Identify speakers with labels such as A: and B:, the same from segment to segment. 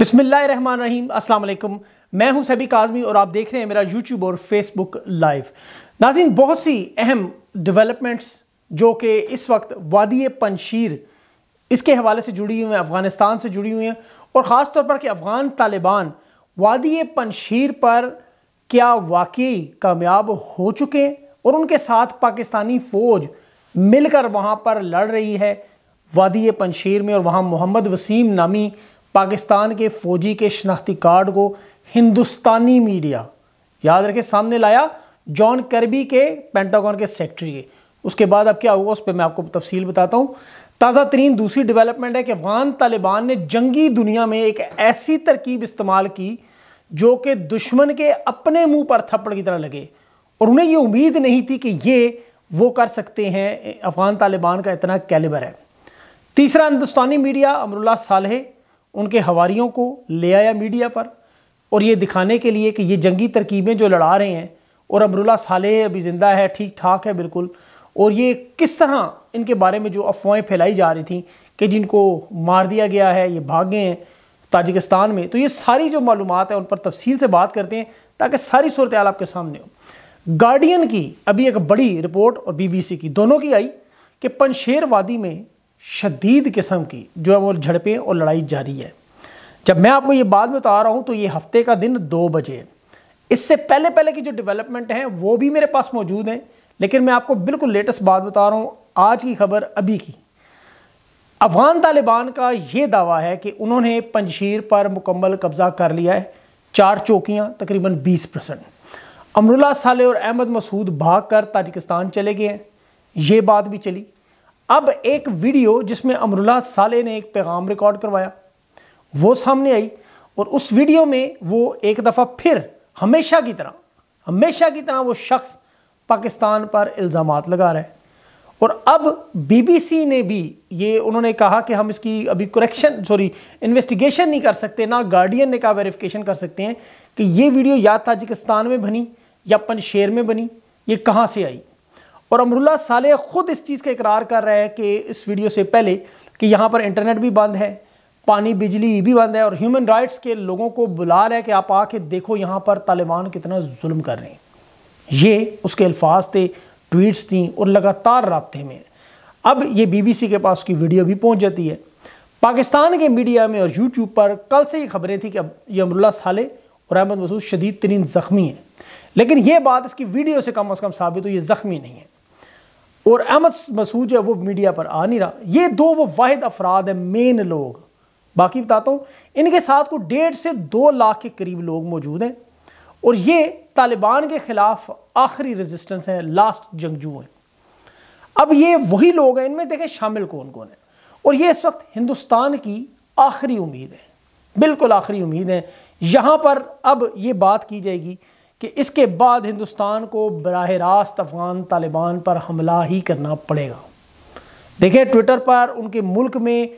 A: अस्सलाम वालेकुम मैं हूं सभी काजमी और आप देख रहे हैं मेरा यूट्यूब और फेसबुक लाइव नाजिन बहुत सी अहम डेवलपमेंट्स जो कि इस वक्त वादी पनशीर इसके हवाले से जुड़ी हुई हैं अफ़गानिस्तान से जुड़ी हुई हैं और ख़ास तौर पर कि अफ़गान तालिबान वादी पनशीर पर क्या वाकई कामयाब हो चुके हैं और उनके साथ पाकिस्तानी फ़ौज मिलकर वहाँ पर लड़ रही है वादी पनशीर में और वहाँ मोहम्मद वसीम नामी पाकिस्तान के फ़ौजी के शनाख्ती कार्ड को हिंदुस्तानी मीडिया याद रखे सामने लाया जॉन करबी के पेंटागॉन के सेक्रेटरी के उसके बाद अब क्या हुआ उस पर मैं आपको तफसील बताता हूँ ताज़ा तरीन दूसरी डेवलपमेंट है कि अफगान तालिबान ने जंगी दुनिया में एक ऐसी तरकीब इस्तेमाल की जो कि दुश्मन के अपने मुंह पर थप्पड़ की तरह लगे और उन्हें यह उम्मीद नहीं थी कि ये वो कर सकते हैं अफगान तालिबान का इतना कैलिबर है तीसरा हिंदुस्तानी मीडिया अमरुल्ला साले उनके हवारीयों को ले आया मीडिया पर और ये दिखाने के लिए कि ये जंगी तरकीबें जो लड़ा रहे हैं और अब्रुल्ला साले अभी ज़िंदा है ठीक ठाक है बिल्कुल और ये किस तरह इनके बारे में जो अफवाहें फैलाई जा रही थी कि जिनको मार दिया गया है ये भागे हैं ताजिकिस्तान में तो ये सारी जो मालूम है उन पर तफसील से बात करते हैं ताकि सारी सूरत आपके सामने हो गार्डियन की अभी एक बड़ी रिपोर्ट और बीबीसी की दोनों की आई कि पनशेर वादी में शदीद किस्म की जो है वो झड़पें और लड़ाई जारी है जब मैं आपको ये बाद में बता रहा हूँ तो ये हफ्ते का दिन दो बजे इससे पहले पहले की जो डेवलपमेंट हैं वो भी मेरे पास मौजूद हैं लेकिन मैं आपको बिल्कुल लेटेस्ट बात बता रहा हूँ आज की खबर अभी की अफगान तालिबान का ये दावा है कि उन्होंने पंजशीर पर मुकम्मल कब्जा कर लिया है चार चौकियाँ तकरीबन बीस परसेंट अमरुल्ला साले और अहमद मसूद भाग कर ताजिकिस्तान चले गए हैं ये बात भी चली अब एक वीडियो जिसमें अमरुल्ला साले ने एक पैगाम रिकॉर्ड करवाया वो सामने आई और उस वीडियो में वो एक दफ़ा फिर हमेशा की तरह हमेशा की तरह वो शख्स पाकिस्तान पर इल्ज़ाम लगा रहे हैं और अब बीबीसी ने भी ये उन्होंने कहा कि हम इसकी अभी करेक्शन सॉरी इन्वेस्टिगेशन नहीं कर सकते ना गार्डियन ने कहा वेरिफिकेशन कर सकते हैं कि ये वीडियो या ताजिकिस्तान में बनी या पनशेर में बनी ये कहाँ से आई और अमरुल्ला साले ख़ुद इस चीज़ का इकरार कर रहा है कि इस वीडियो से पहले कि यहाँ पर इंटरनेट भी बंद है पानी बिजली भी बंद है और ह्यूमन राइट्स के लोगों को बुला रहे हैं कि आप आके देखो यहाँ पर तालिबान कितना जुल्म कर रहे हैं ये उसके अल्फाज थे ट्वीट्स थी और लगातार रबते में अब ये बीबीसी के पास उसकी वीडियो भी पहुँच जाती है पाकिस्तान के मीडिया में और यूट्यूब पर कल से ही खबरें थी कि अब ये अमरुल्ला साले और अहमद मसूद शदीद तरीन ज़ख्मी हैं लेकिन ये बात इसकी वीडियो से कम अज़ कम साबित हो ये ज़ख्मी नहीं है और अहमद मसूद है वो मीडिया पर आ नहीं रहा ये दो वो वाद अफराद हैं मेन लोग बाकी बताता हूँ इनके साथ को डेढ़ से दो लाख के करीब लोग मौजूद हैं और ये तालिबान के ख़िलाफ़ आखिरी रेजिस्टेंस हैं लास्ट जंगजू हैं अब ये वही लोग हैं इनमें देखें शामिल कौन कौन है और ये इस वक्त हिंदुस्तान की आखिरी उम्मीद है बिल्कुल आखिरी उम्मीद है यहाँ पर अब ये बात की जाएगी कि इसके बाद हिंदुस्तान को बरह रास्त अफगान तालिबान पर हमला ही करना पड़ेगा देखिए ट्विटर पर उनके मुल्क में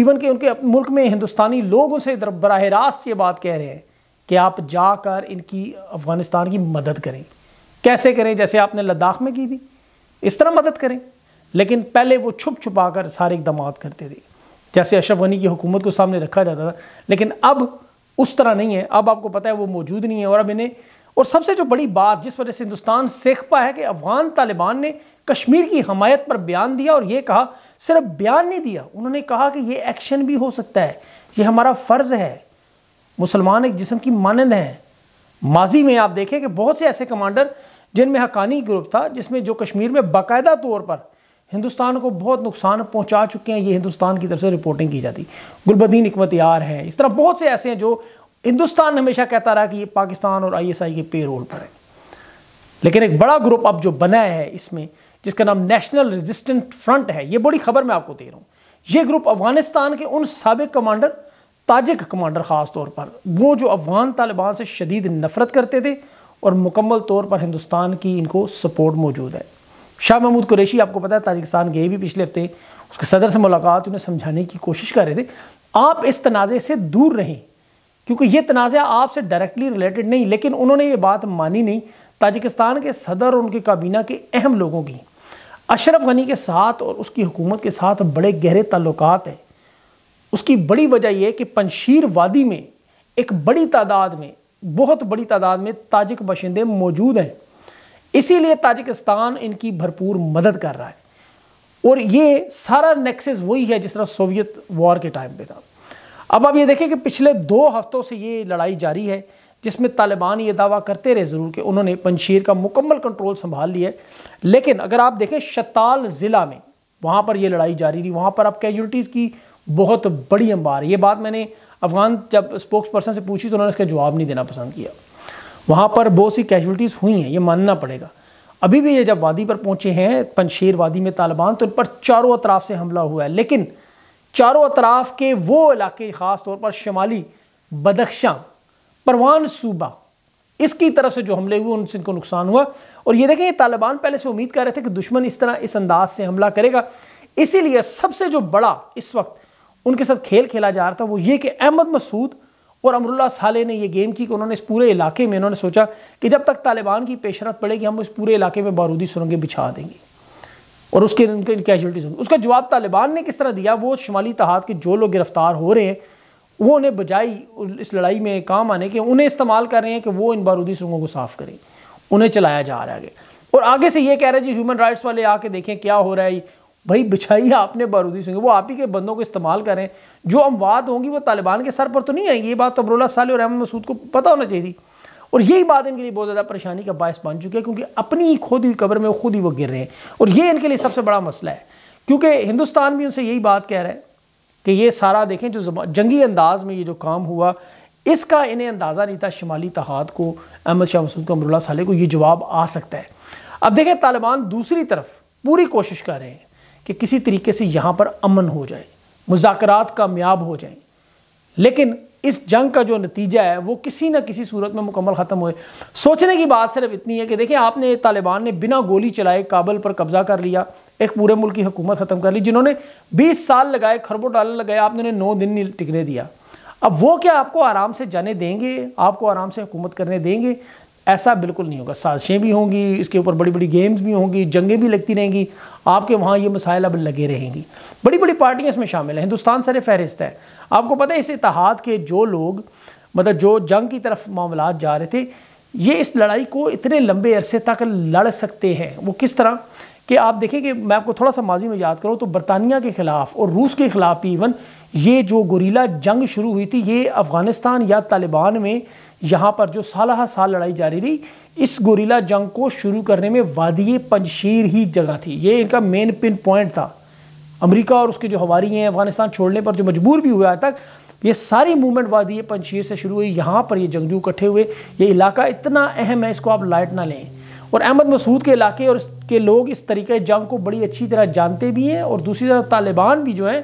A: इवन के उनके मुल्क में हिंदुस्तानी लोग उनसे बरह रास्त ये बात कह रहे हैं कि आप जाकर इनकी अफ़गानिस्तान की मदद करें कैसे करें जैसे आपने लद्दाख में की थी इस तरह मदद करें लेकिन पहले वो छुप छुपा कर सारे इकदाम करते थे जैसे अशरफ गनी की हुकूमत को सामने रखा जाता था लेकिन अब उस तरह नहीं है अब आपको पता है वो मौजूद नहीं है और अब इन्हें और सबसे जो बड़ी बात जिस वजह से हिंदुस्तान सीख पा है कि अफगान तालिबान ने कश्मीर की हमायत पर बयान दिया और ये कहा सिर्फ बयान नहीं दिया उन्होंने कहा कि ये एक्शन भी हो सकता है ये हमारा फ़र्ज़ है मुसलमान एक जिसम की मानंद हैं माजी में आप देखें कि बहुत से ऐसे कमांडर जिनमें हकानी ग्रुप था जिसमें जो कश्मीर में बाकायदा तौर पर हिंदुस्तान को बहुत नुकसान पहुंचा चुके हैं ये हिंदुस्तान की तरफ से रिपोर्टिंग की जाती गुलबदीन इकमत यार हैं इस तरह बहुत से ऐसे हैं जो हिंदुस्तान हमेशा कहता रहा कि ये पाकिस्तान और आईएसआई के पेरोल पर है लेकिन एक बड़ा ग्रुप अब जो बनाया है इसमें जिसका नाम नेशनल रेजिस्टेंट फ्रंट है ये बड़ी खबर मैं आपको दे रहा हूँ ये ग्रुप अफगानिस्तान के उन सबक कमांडर ताजिक कमांडर ख़ास तौर पर वो जो अफगान तालिबान से शदीद नफरत करते थे और मुकम्मल तौर पर हिंदुस्तान की इनको सपोर्ट मौजूद है शाह महमूद कुरेशी आपको पता है ताजिकिस्तान गए भी पिछले हफ्ते उसके सदर से मुलाकात उन्हें समझाने की कोशिश कर रहे थे आप इस तनाज़े से दूर रहें क्योंकि ये तनाज़ आपसे डायरेक्टली रिलेटेड नहीं लेकिन उन्होंने ये बात मानी नहीं ताजिकिस्तान के सदर और उनके काबीना के अहम लोगों की अशरफ गनी के साथ और उसकी हुकूमत के साथ बड़े गहरे ताल्लुक हैं उसकी बड़ी वजह यह कि पंशीर वादी में एक बड़ी तादाद में बहुत बड़ी तादाद में ताजिक बशिंदे मौजूद हैं इसीलिए ताजिकिस्तान इनकी भरपूर मदद कर रहा है और ये सारा नेक्सेस वही है जिस तरह सोवियत वॉर के टाइम पे था अब आप ये देखें कि पिछले दो हफ्तों से ये लड़ाई जारी है जिसमें तालिबान ये दावा करते रहे ज़रूर कि उन्होंने पंशीर का मुकम्मल कंट्रोल संभाल लिया है लेकिन अगर आप देखें शताल ज़िला में वहाँ पर यह लड़ाई जारी रही वहाँ पर अब कैजुलटीज़ की बहुत बड़ी अंबार ये बात मैंने अफगान जब स्पोक्स पर्सन से पूछी तो उन्होंने इसका जवाब नहीं देना पसंद किया वहाँ पर बहुत सी कैजुलटीज़ हुई हैं ये मानना पड़ेगा अभी भी ये जब वादी पर पहुँचे हैं पनशेर वादी में तालिबान तो इन पर चारों अतराफ से हमला हुआ है लेकिन चारों अतराफ़ के वो इलाके ख़ास तौर पर शुमाली बदख्शां परवान सूबा इसकी तरफ से जो हमले हुए उनसे इनको नुकसान हुआ और ये देखें ये तालिबान पहले से उम्मीद कर रहे थे कि दुश्मन इस तरह इस अंदाज से हमला करेगा इसीलिए सबसे जो बड़ा इस वक्त उनके साथ खेल खेला जा रहा था वो ये कि अहमद मसूद और अमरुल्ला साले ने यह गेम की कि उन्होंने इस पूरे इलाके में उन्होंने सोचा कि जब तक तालिबान की पेशरत पड़ेगी हम इस पूरे इलाके में बारूदी सुरंगें बिछा देंगे और उसके उनके कैजुअलिटीज़ होंगी उसका जवाब तालिबान ने किस तरह दिया वो शुमाली तहाद के जो लोग गिरफ़्तार हो रहे हैं वो उन्हें बजाई इस लड़ाई में काम आने के उन्हें इस्तेमाल कर रहे हैं कि वो इन बारूदी सुरंगों को साफ़ करें उन्हें चलाया जा रहा है और आगे से ये कह रहे हैं जी ह्यूमन राइट्स वाले आके देखें क्या हो रहा है भाई बिछाई आपने बारूदी सुरंगे वो आप ही के बंदों को इस्तेमाल करें जो अमवाद होंगी वो तालिबान के सर पर तो नहीं आएंगी ये बात तबरोला साल और अहमद मसूद को पता होना चाहिए थी और यही बात इनके लिए बहुत ज़्यादा परेशानी का बायस बन चुकी है क्योंकि अपनी ही खुद ही कब्र में खुद ही वो गिर रहे हैं और ये इनके लिए सबसे बड़ा मसला है क्योंकि हिंदुस्तान भी उनसे यही बात कह रहा है कि ये सारा देखें जो जंगी अंदाज में ये जो काम हुआ इसका इन्हें अंदाज़ा नहीं था शमाली तहाद को अहमद शाह मसूद को अमरुल्ला साले को ये जवाब आ सकता है अब देखें तालिबान दूसरी तरफ पूरी कोशिश कर रहे हैं कि किसी तरीके से यहाँ पर अमन हो जाए मुजाकर कामयाब हो जाए लेकिन इस जंग का जो नतीजा है वो किसी ना किसी सूरत में मुकम्मल ख़त्म हुए सोचने की बात सिर्फ इतनी है कि देखिए आपने तालिबान ने बिना गोली चलाए काबल पर कब्ज़ा कर लिया एक पूरे मुल्क की हुकूमत ख़त्म कर ली जिन्होंने 20 साल लगाए खरबों डॉलर लगाए आपने उन्हें नौ दिन टिकने दिया अब वो क्या आपको आराम से जाने देंगे आपको आराम से हुकूमत करने देंगे ऐसा बिल्कुल नहीं होगा साजिशें भी होंगी इसके ऊपर बड़ी बड़ी गेम्स भी होंगी जंगें भी लगती रहेंगी आपके वहाँ ये मसाइल अब लगे रहेंगी बड़ी बड़ी पार्टियाँ इसमें शामिल हैं हिंदुस्तान सर फहरिस्त है आपको पता है इस इतिहाद के जो लोग मतलब जो जंग की तरफ मामला जा रहे थे ये इस लड़ाई को इतने लंबे अरसे तक लड़ सकते हैं वो किस तरह कि आप देखें कि मैं आपको थोड़ा सा माजी में याद करूँ तो बरतानिया के ख़िलाफ़ और रूस के ख़िलाफ़ भी इवन ये जो गोरीला जंग शुरू हुई थी ये अफ़गानिस्तान या तालिबान में यहाँ पर जो साल साल लड़ाई जारी रही इस गोरीला जंग को शुरू करने में वादिय पंजशीर ही जगह थी ये इनका मेन पिन पॉइंट था अमेरिका और उसके जो हवारी हैं अफगानिस्तान छोड़ने पर जो मजबूर भी हुआ तक ये सारी मूवमेंट वादिय पंजशीर से शुरू हुई यहाँ पर ये जंगजू इकट्ठे हुए ये इलाका इतना अहम है इसको आप लाइट ना लें और अहमद मसूद के इलाके और इसके लोग इस तरीके जंग को बड़ी अच्छी तरह जानते भी हैं और दूसरी तरफ तालिबान भी जो है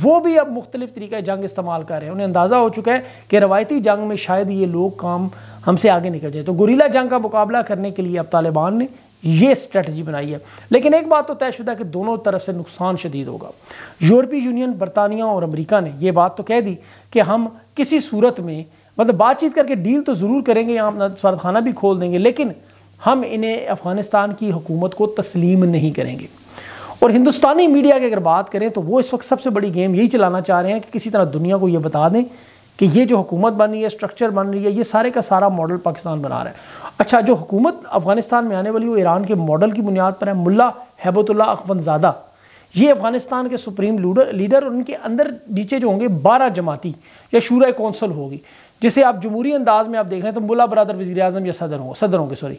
A: वो भी अब मुख्तलिफ तरीके जंग इस्तेमाल कर रहे हैं उन्हें अंदाज़ा हो चुका है कि रवायती जंग में शायद ये लोग काम हमसे आगे निकल जाए तो गुरीला जंग का मुकाबला करने के लिए अब तालिबान ने ये स्ट्रेटजी बनाई है लेकिन एक बात तो तयशुदा कि दोनों तरफ से नुकसान शदीद होगा यूरोपीय यूनियन बरतानिया और अमरीका ने यह बात तो कह दी कि हम किसी सूरत में मतलब बातचीत करके डील तो ज़रूर करेंगे या अपना सफारतखाना भी खोल देंगे लेकिन हम इन्हें अफ़गानिस्तान की हुकूमत को तस्लीम नहीं करेंगे और हिंदुस्तानी मीडिया की अगर बात करें तो वो इस वक्त सबसे बड़ी गेम यही चलाना चाह रहे हैं कि किसी तरह दुनिया को ये बता दें कि ये जो हुकूमत बन रही है स्ट्रक्चर बन रही है ये सारे का सारा मॉडल पाकिस्तान बना रहा है अच्छा जो हुकूमत अफगानिस्तान में आने वाली वो ईरान के मॉडल की बुनियाद पर है मुल्ला हैबतुल्ला ज्यादा ये अफगानिस्तान के सुप्रीम लीडर लीडर और उनके अंदर नीचे जो होंगे बारह जमाती या शूर कौंसल होगी जिसे आप जमहूरी अंदाज में आप देख रहे हैं तो मुला बरदर वजी अजम या सदर हों सदर होंगे सॉरी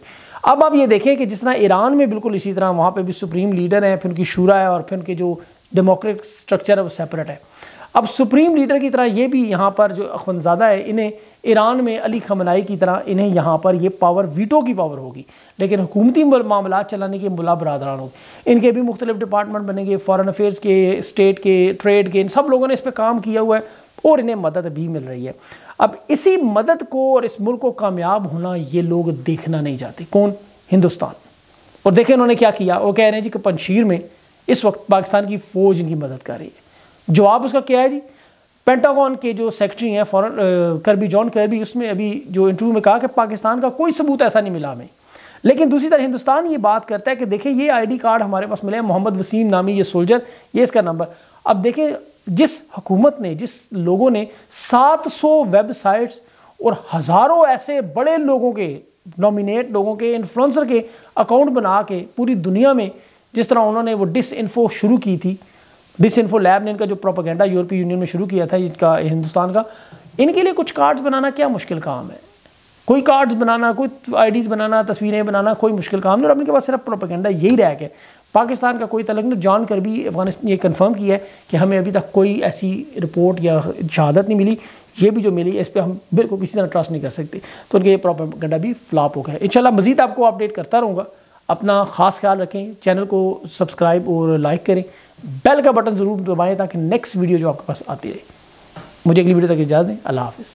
A: अब आप ये देखें कि जिस तरह ईरान में बिल्कुल इसी तरह वहाँ पर भी सुप्रीम लीडर हैं फिर उनकी शूरा है और फिर उनके जो डेमोक्रेटिक स्ट्रक्चर है वो सेपरेट है अब सुप्रीम लीडर की तरह ये भी यहाँ पर जो अखवनजादा है इन्हें ईरान में अली खमनाई की तरह इन्हें यहाँ पर ये पावर वीटो की पावर होगी लेकिन हुकूमती मामला चलाने के मुला बरदरान होगी इनके भी मुख्तलिफ डिपार्टमेंट बनेंगे फ़ॉरन अफेयर्स के स्टेट के ट्रेड के इन सब लोगों ने इस पर काम किया हुआ है और इन्हें मदद भी मिल रही है अब इसी मदद को और इस मुल्क को कामयाब होना ये लोग देखना नहीं चाहते कौन हिंदुस्तान और देखें उन्होंने क्या किया वो कह रहे हैं जी कि पंशीर में इस वक्त पाकिस्तान की फ़ौज इनकी मदद कर रही है जवाब उसका क्या है जी पेंटागॉन के जो सेक्रेटरी हैं फॉरन करबी जॉन करबी उसमें अभी जो इंटरव्यू में कहा कि पाकिस्तान का कोई सबूत ऐसा नहीं मिला हमें लेकिन दूसरी तरह हिंदुस्तान ये बात करता है कि देखें ये आईडी कार्ड हमारे पास मिले हैं मोहम्मद वसीम नामी ये सोल्जर ये इसका नंबर अब देखें जिस हुकूमत ने जिस लोगों ने 700 वेबसाइट्स और हज़ारों ऐसे बड़े लोगों के नॉमिनेट लोगों के इन्फ्लुएंसर के अकाउंट बना के पूरी दुनिया में जिस तरह उन्होंने वो डिस इन्फो शुरू की थी डिस इन्फो लैब ने इनका जो प्रोपागेंडा यूरोपीय यूनियन में शुरू किया था इनका हिंदुस्तान का इनके लिए कुछ कार्ड्स बनाना क्या मुश्किल काम है कोई कार्ड्स बनाना कोई आईडीज़ बनाना तस्वीरें बनाना कोई मुश्किल काम नहीं और अपने के पास सिर्फ प्रोपागेंडा यही रह गया पाकिस्तान का कोई तलग नहीं जान कर भी अफगानिस्तान ये कन्फर्म किया है कि हमें अभी तक कोई ऐसी रिपोर्ट या शहादत नहीं मिली ये भी जो मिली इस पर हम बिल्कुल किसी तरह ट्रस्ट नहीं कर सकते तो उनका ये गड्ढा भी फ्लॉप हो गया इन मज़ीद आपको अपडेट करता रहूँगा अपना ख़ास ख्याल रखें चैनल को सब्सक्राइब और लाइक करें बेल का बटन ज़रूर दबाएँ ताकि नेक्स्ट वीडियो जो आपके पास आती रहे मुझे अगली वीडियो तक इजाज़ दें अल्लाह हाफिज़